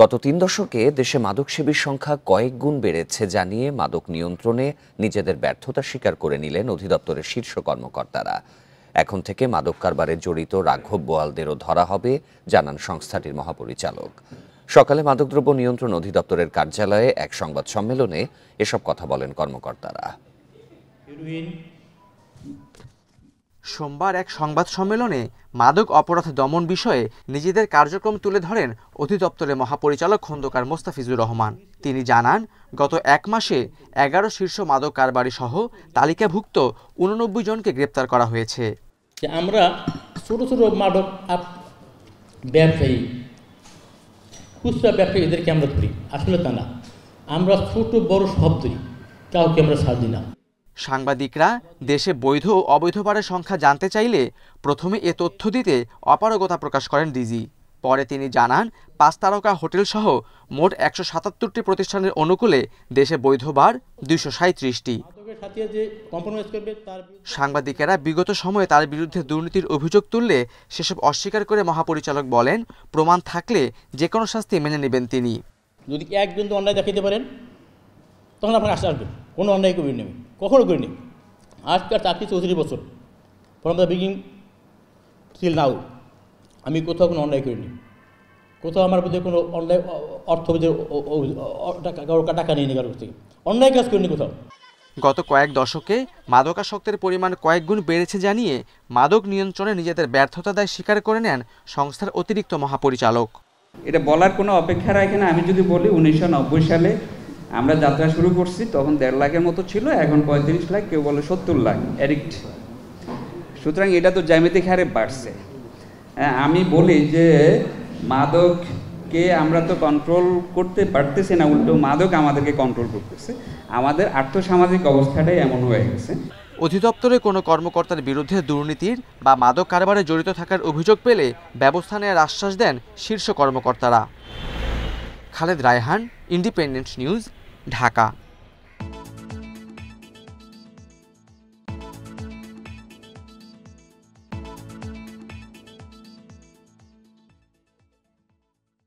গত তিন দশকে দেশে মাদকসেবীর সংখ্যা কয়েক গুণ বেড়েছে জানিয়ে মাদক নিয়ন্ত্রণে নিজেদের ব্যর্থতা স্বীকার করে নিলেন অধিদপ্তরের শীর্ষ কর্মকর্তারা এখন থেকে মাদক কারবারে জড়িত রাঘব বোয়ালদেরও ধরা হবে জানান সংস্থাটির মহাপরিচালক সকালে মাদকদ্রব্য নিয়ন্ত্রণ অধিদপ্তরের কার্যালয়ে এক সংবাদ সম্মেলনে এসব কথা বলেন কর্মকর্তারা সোমবার এক সংবাদ সম্মেলনে মাদক অপরাধ দমন বিষয়ে নিজেদের কার্যক্রম তুলে ধরেন অধিদপ্তরের মহাপরিচালক খন্দকার মোস্তাফিজুর রহমান তিনি জানান গত এক মাসে এগারো শীর্ষ মাদক কারবারিসহ সহ তালিকাভুক্ত উননব্বই জনকে গ্রেপ্তার করা হয়েছে আমরা ছোট ছোট মাদক ব্যবসায়ী খুচরা ব্যবসায়ী এদেরকে আমরা ধরি আসলে তা না আমরা ছোট বড় সব ধরি কাউকে আমরা ছাড় দিই না সাংবাদিকরা দেশে বৈধ ও অবৈধ বারের সংখ্যা জানতে চাইলে প্রথমে এ তথ্য দিতে অপারগতা প্রকাশ করেন ডিজি পরে তিনি জানান পাঁচ তারকা হোটেলসহ মোট একশো সাতাত্তরটি প্রতিষ্ঠানের অনুকূলে দেশে বৈধ বার দুইশো সাঁত্রিশটি সাংবাদিকেরা বিগত সময়ে তার বিরুদ্ধে দুর্নীতির অভিযোগ তুললে সেসব অস্বীকার করে মহাপরিচালক বলেন প্রমাণ থাকলে যে কোনো শাস্তি মেনে নেবেন তিনি যদি একজন অন্যায় দেখাইতে পারেন তখন আপনার আশা আসবেন কোনো অন্যায় কবি নেবেন কখনো করিনি আজকাল চাকরি চৌত্রিশ বছর from the beginning till now আমি কোথাও কোনো অন্যায় করিনি কোথাও আমার প্রতি কোনো অন্যায় অর্থ টাকা নিয়ে কারোর থেকে অন্যায় কাজ করিনি কোথাও গত কয়েক দশকে মাদকাসক্তের পরিমাণ কয়েক গুণ বেড়েছে জানিয়ে মাদক নিয়ন্ত্রণে নিজেদের ব্যর্থতা দায় স্বীকার করে নেন সংস্থার অতিরিক্ত মহাপরিচালক এটা বলার কোনো অপেক্ষা রাখে না আমি যদি বলি উনিশশো সালে আমরা যাত্রা শুরু করছি তখন দেড় লাখের মতো ছিল এখন পঁয়ত্রিশ লাখ কেউ বলে সত্তর লাখ অ্যাডিক্ট সুতরাং এটা তো জ্যামিতিক হারে বাড়ছে আমি বলি যে মাদককে আমরা তো কন্ট্রোল করতে পারতেছি না উল্টো মাদক আমাদেরকে কন্ট্রোল করতেছে আমাদের আর্থসামাজিক অবস্থাটাই এমন হয়ে গেছে অধিদপ্তরে কোনো কর্মকর্তার বিরুদ্ধে দুর্নীতির বা মাদক কারবারে জড়িত থাকার অভিযোগ পেলে ব্যবস্থা নেওয়ার আশ্বাস দেন শীর্ষ কর্মকর্তারা খালেদ রায়হান ইন্ডিপেন্ডেন্ট নিউজ ढाका